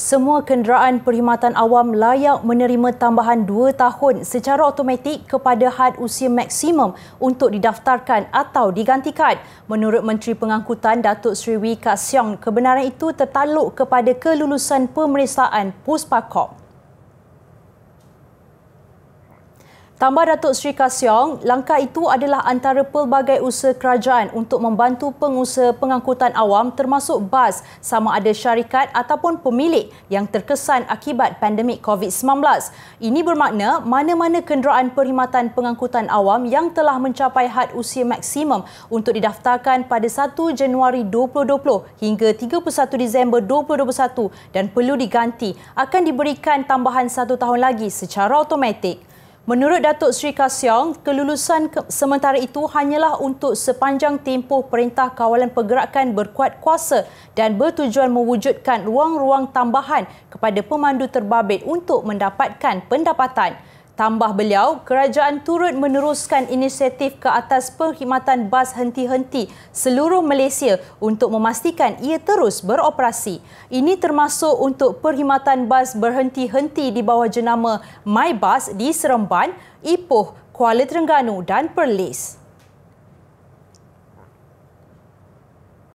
Semua kenderaan perkhidmatan awam layak menerima tambahan 2 tahun secara automatik kepada had usia maksimum untuk didaftarkan atau digantikan. Menurut Menteri Pengangkutan Datuk Sri Wee Kak kebenaran itu tertaluk kepada kelulusan pemeriksaan Puspakop. Tambah Datuk Sri Kasyong, langkah itu adalah antara pelbagai usaha kerajaan untuk membantu pengusaha pengangkutan awam termasuk bas sama ada syarikat ataupun pemilik yang terkesan akibat pandemik COVID-19. Ini bermakna mana-mana kenderaan perkhidmatan pengangkutan awam yang telah mencapai had usia maksimum untuk didaftarkan pada 1 Januari 2020 hingga 31 Disember 2021 dan perlu diganti akan diberikan tambahan satu tahun lagi secara automatik. Menurut Datuk Sri Kasyong, kelulusan ke- sementara itu hanyalah untuk sepanjang tempoh Perintah Kawalan Pergerakan berkuat kuasa dan bertujuan mewujudkan ruang-ruang tambahan kepada pemandu terbabit untuk mendapatkan pendapatan tambah beliau, kerajaan turut meneruskan inisiatif ke atas perkhidmatan bas henti-henti seluruh Malaysia untuk memastikan ia terus beroperasi. Ini termasuk untuk perkhidmatan bas berhenti-henti di bawah jenama MyBus di Seremban, Ipoh, Kuala Terengganu dan Perlis.